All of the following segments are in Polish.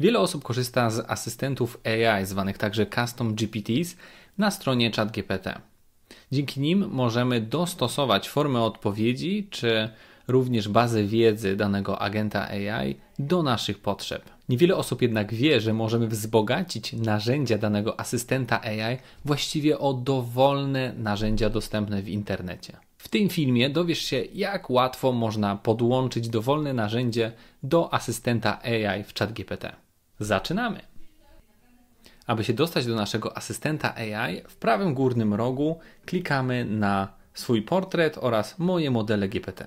Wiele osób korzysta z asystentów AI, zwanych także Custom GPTs, na stronie ChatGPT. Dzięki nim możemy dostosować formę odpowiedzi czy również bazę wiedzy danego agenta AI do naszych potrzeb. Niewiele osób jednak wie, że możemy wzbogacić narzędzia danego asystenta AI właściwie o dowolne narzędzia dostępne w internecie. W tym filmie dowiesz się, jak łatwo można podłączyć dowolne narzędzie do asystenta AI w ChatGPT. Zaczynamy! Aby się dostać do naszego asystenta AI, w prawym górnym rogu klikamy na swój portret oraz moje modele GPT.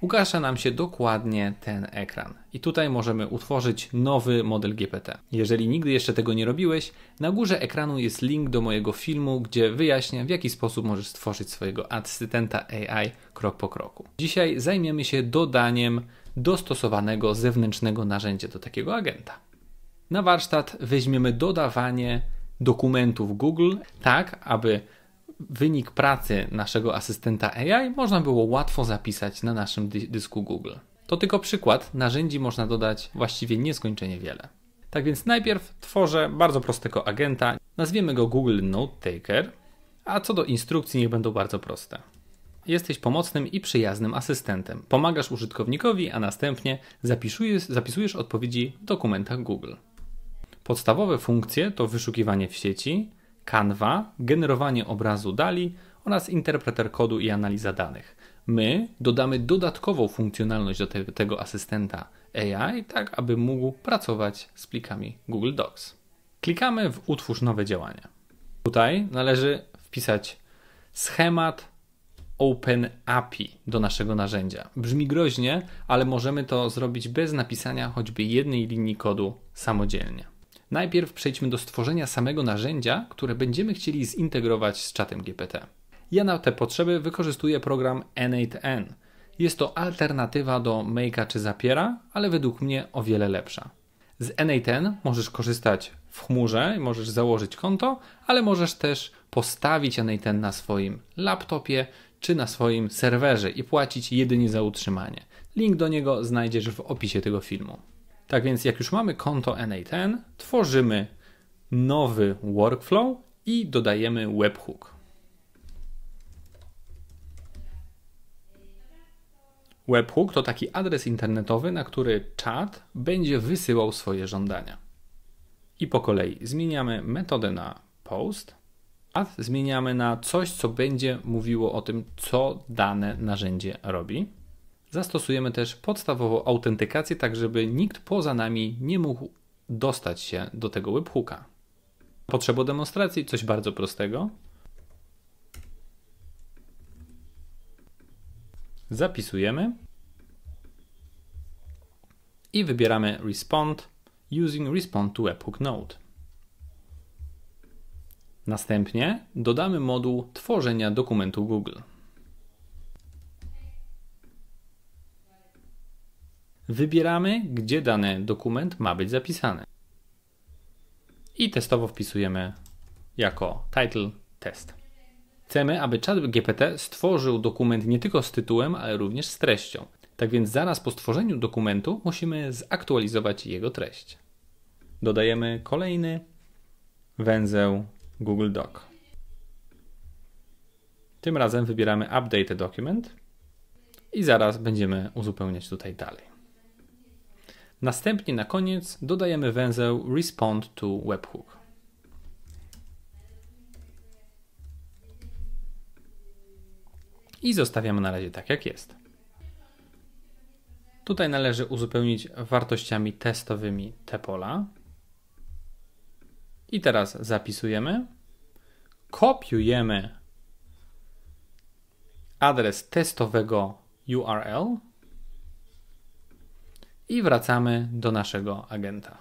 Ugasza nam się dokładnie ten ekran i tutaj możemy utworzyć nowy model GPT. Jeżeli nigdy jeszcze tego nie robiłeś, na górze ekranu jest link do mojego filmu, gdzie wyjaśnię, w jaki sposób możesz stworzyć swojego asystenta AI krok po kroku. Dzisiaj zajmiemy się dodaniem dostosowanego zewnętrznego narzędzia do takiego agenta. Na warsztat weźmiemy dodawanie dokumentów Google, tak aby wynik pracy naszego asystenta AI można było łatwo zapisać na naszym dysku Google. To tylko przykład, narzędzi można dodać właściwie nieskończenie wiele. Tak więc najpierw tworzę bardzo prostego agenta, nazwiemy go Google Note Taker, a co do instrukcji niech będą bardzo proste. Jesteś pomocnym i przyjaznym asystentem. Pomagasz użytkownikowi, a następnie zapisujesz, zapisujesz odpowiedzi w dokumentach Google. Podstawowe funkcje to wyszukiwanie w sieci, Canva, generowanie obrazu DALI oraz interpreter kodu i analiza danych. My dodamy dodatkową funkcjonalność do te, tego asystenta AI, tak aby mógł pracować z plikami Google Docs. Klikamy w Utwórz nowe działanie. Tutaj należy wpisać schemat Open API do naszego narzędzia. Brzmi groźnie, ale możemy to zrobić bez napisania choćby jednej linii kodu samodzielnie. Najpierw przejdźmy do stworzenia samego narzędzia, które będziemy chcieli zintegrować z czatem GPT. Ja na te potrzeby wykorzystuję program N8N. Jest to alternatywa do Make'a czy Zapiera, ale według mnie o wiele lepsza. Z N8N możesz korzystać w chmurze, możesz założyć konto, ale możesz też postawić N8N na swoim laptopie czy na swoim serwerze i płacić jedynie za utrzymanie. Link do niego znajdziesz w opisie tego filmu. Tak więc, jak już mamy konto NA10, tworzymy nowy workflow i dodajemy webhook. Webhook to taki adres internetowy, na który czat będzie wysyłał swoje żądania. I po kolei zmieniamy metodę na post a zmieniamy na coś, co będzie mówiło o tym, co dane narzędzie robi. Zastosujemy też podstawową autentykację, tak żeby nikt poza nami nie mógł dostać się do tego webhooka. Potrzeba demonstracji, coś bardzo prostego. Zapisujemy i wybieramy Respond using Respond to Webhook Node. Następnie dodamy moduł tworzenia dokumentu Google. Wybieramy, gdzie dany dokument ma być zapisany. I testowo wpisujemy jako title test. Chcemy, aby ChatGPT stworzył dokument nie tylko z tytułem, ale również z treścią. Tak więc zaraz po stworzeniu dokumentu musimy zaktualizować jego treść. Dodajemy kolejny węzeł Google Doc. Tym razem wybieramy Update Document i zaraz będziemy uzupełniać tutaj dalej. Następnie na koniec dodajemy węzeł Respond to Webhook. I zostawiamy na razie tak jak jest. Tutaj należy uzupełnić wartościami testowymi te pola, i teraz zapisujemy, kopiujemy adres testowego URL i wracamy do naszego agenta.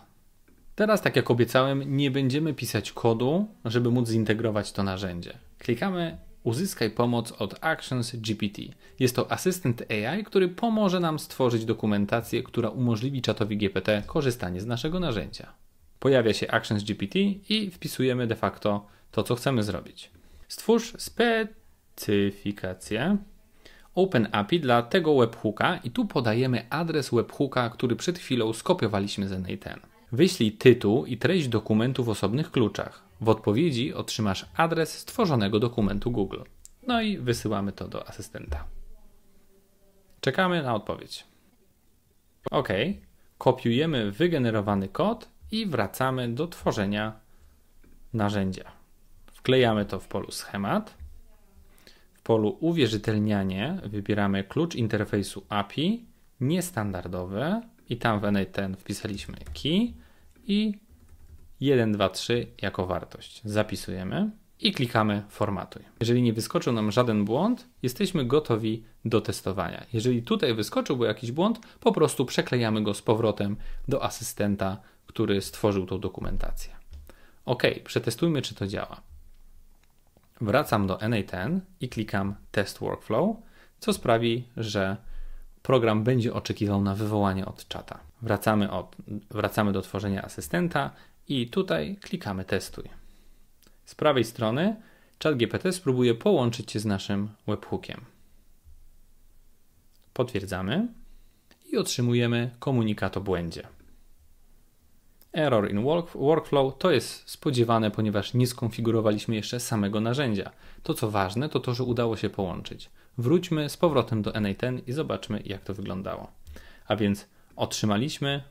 Teraz, tak jak obiecałem, nie będziemy pisać kodu, żeby móc zintegrować to narzędzie. Klikamy Uzyskaj pomoc od Actions GPT. Jest to asystent AI, który pomoże nam stworzyć dokumentację, która umożliwi czatowi GPT korzystanie z naszego narzędzia pojawia się Actions GPT i wpisujemy de facto to, co chcemy zrobić. Stwórz specyfikację OpenAPI dla tego webhooka i tu podajemy adres webhooka, który przed chwilą skopiowaliśmy z n Wyślij tytuł i treść dokumentu w osobnych kluczach. W odpowiedzi otrzymasz adres stworzonego dokumentu Google. No i wysyłamy to do asystenta. Czekamy na odpowiedź. OK. Kopiujemy wygenerowany kod i wracamy do tworzenia narzędzia. Wklejamy to w polu schemat. W polu uwierzytelnianie wybieramy klucz interfejsu API niestandardowy i tam w e ten wpisaliśmy key i 1, 2, 3 jako wartość. Zapisujemy i klikamy formatuj. Jeżeli nie wyskoczył nam żaden błąd, jesteśmy gotowi do testowania. Jeżeli tutaj wyskoczyłby jakiś błąd, po prostu przeklejamy go z powrotem do asystenta który stworzył tą dokumentację. OK, przetestujmy, czy to działa. Wracam do NA10 i klikam Test Workflow, co sprawi, że program będzie oczekiwał na wywołanie od czata. Wracamy, od, wracamy do tworzenia asystenta i tutaj klikamy Testuj. Z prawej strony ChatGPT spróbuje połączyć się z naszym webhookiem. Potwierdzamy i otrzymujemy komunikat o błędzie. Error in work, workflow to jest spodziewane, ponieważ nie skonfigurowaliśmy jeszcze samego narzędzia. To co ważne, to to, że udało się połączyć. Wróćmy z powrotem do NA10 i zobaczmy, jak to wyglądało. A więc otrzymaliśmy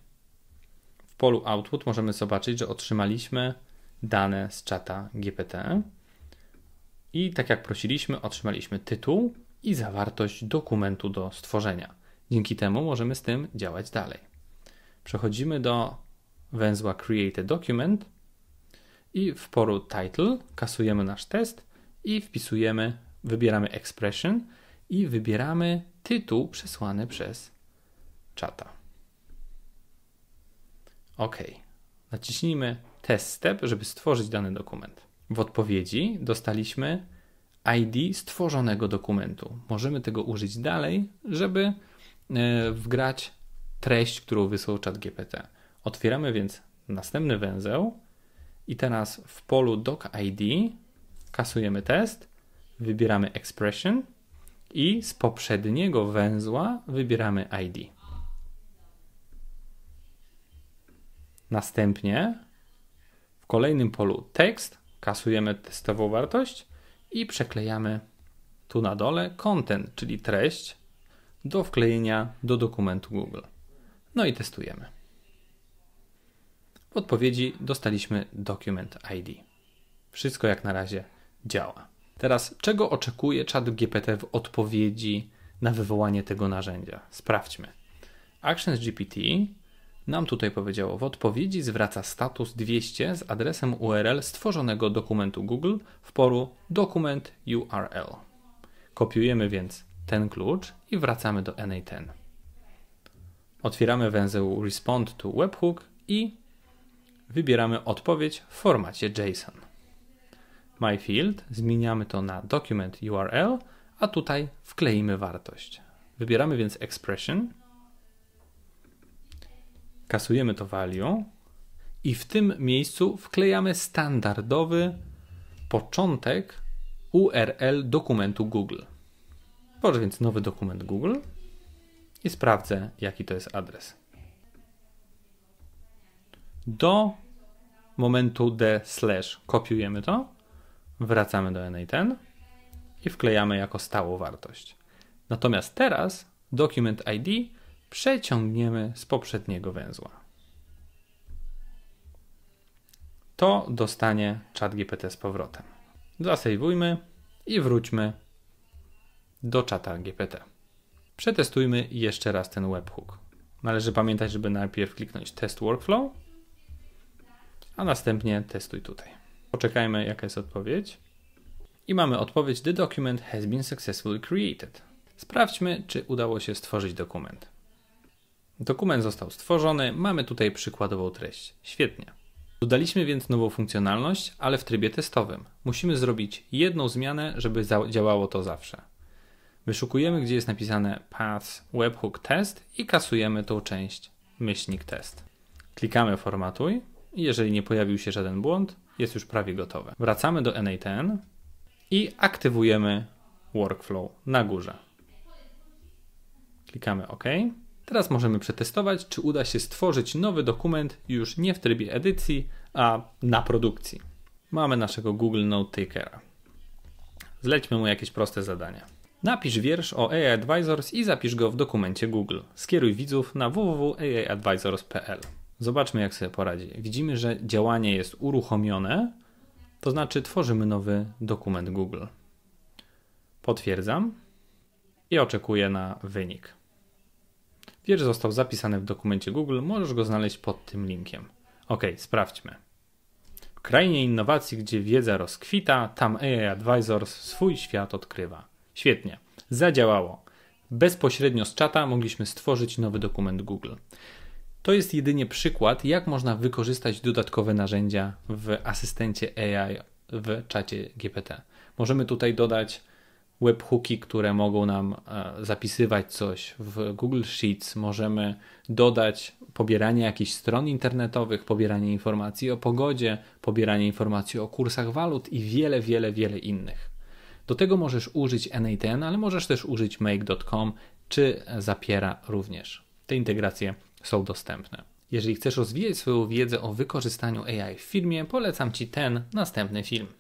w polu output, możemy zobaczyć, że otrzymaliśmy dane z czata GPT. I tak jak prosiliśmy, otrzymaliśmy tytuł i zawartość dokumentu do stworzenia. Dzięki temu możemy z tym działać dalej. Przechodzimy do węzła create document i w poru title kasujemy nasz test i wpisujemy, wybieramy expression i wybieramy tytuł przesłany przez czata. OK. Naciśnijmy test step, żeby stworzyć dany dokument. W odpowiedzi dostaliśmy ID stworzonego dokumentu. Możemy tego użyć dalej, żeby e, wgrać treść, którą wysłał ChatGPT. Otwieramy więc następny węzeł i teraz w polu doc ID kasujemy test, wybieramy expression i z poprzedniego węzła wybieramy ID. Następnie w kolejnym polu tekst kasujemy testową wartość i przeklejamy tu na dole content, czyli treść do wklejenia do dokumentu Google. No i testujemy odpowiedzi dostaliśmy Document ID. Wszystko jak na razie działa. Teraz, czego oczekuje ChatGPT w odpowiedzi na wywołanie tego narzędzia? Sprawdźmy. Actions GPT nam tutaj powiedziało, w odpowiedzi zwraca status 200 z adresem URL stworzonego dokumentu Google w poru dokument URL. Kopiujemy więc ten klucz i wracamy do NA10. Otwieramy węzeł Respond to Webhook i wybieramy odpowiedź w formacie JSON. MyField zmieniamy to na Document URL, a tutaj wkleimy wartość. Wybieramy więc Expression, kasujemy to value i w tym miejscu wklejamy standardowy początek URL dokumentu Google. Tworzę więc nowy dokument Google i sprawdzę, jaki to jest adres do momentu d slash kopiujemy to, wracamy do NA ten i wklejamy jako stałą wartość. Natomiast teraz document ID przeciągniemy z poprzedniego węzła. To dostanie czat GPT z powrotem. Zasejwujmy i wróćmy do czata GPT. Przetestujmy jeszcze raz ten webhook. Należy pamiętać, żeby najpierw kliknąć test workflow a następnie testuj tutaj. Poczekajmy, jaka jest odpowiedź. I mamy odpowiedź: The document has been successfully created. Sprawdźmy, czy udało się stworzyć dokument. Dokument został stworzony, mamy tutaj przykładową treść. Świetnie. Dodaliśmy więc nową funkcjonalność, ale w trybie testowym. Musimy zrobić jedną zmianę, żeby działało to zawsze. Wyszukujemy, gdzie jest napisane Path Webhook Test i kasujemy tą część myślnik test. Klikamy Formatuj jeżeli nie pojawił się żaden błąd, jest już prawie gotowe. Wracamy do NATN i aktywujemy workflow na górze. Klikamy OK. Teraz możemy przetestować, czy uda się stworzyć nowy dokument już nie w trybie edycji, a na produkcji. Mamy naszego Google Note Takera. Zlećmy mu jakieś proste zadanie. Napisz wiersz o AI Advisors i zapisz go w dokumencie Google. Skieruj widzów na www.aiadvisors.pl. Zobaczmy, jak sobie poradzi. Widzimy, że działanie jest uruchomione, to znaczy tworzymy nowy dokument Google. Potwierdzam i oczekuję na wynik. Wiersz został zapisany w dokumencie Google, możesz go znaleźć pod tym linkiem. Ok, sprawdźmy. W krainie innowacji, gdzie wiedza rozkwita, tam AI Advisors swój świat odkrywa. Świetnie, zadziałało. Bezpośrednio z czata mogliśmy stworzyć nowy dokument Google. To jest jedynie przykład, jak można wykorzystać dodatkowe narzędzia w asystencie AI w czacie GPT. Możemy tutaj dodać webhooki, które mogą nam e, zapisywać coś w Google Sheets, możemy dodać pobieranie jakichś stron internetowych, pobieranie informacji o pogodzie, pobieranie informacji o kursach walut i wiele, wiele, wiele innych. Do tego możesz użyć NATN, ale możesz też użyć make.com czy Zapiera również. Te integracje są dostępne. Jeżeli chcesz rozwijać swoją wiedzę o wykorzystaniu AI w firmie, polecam Ci ten następny film.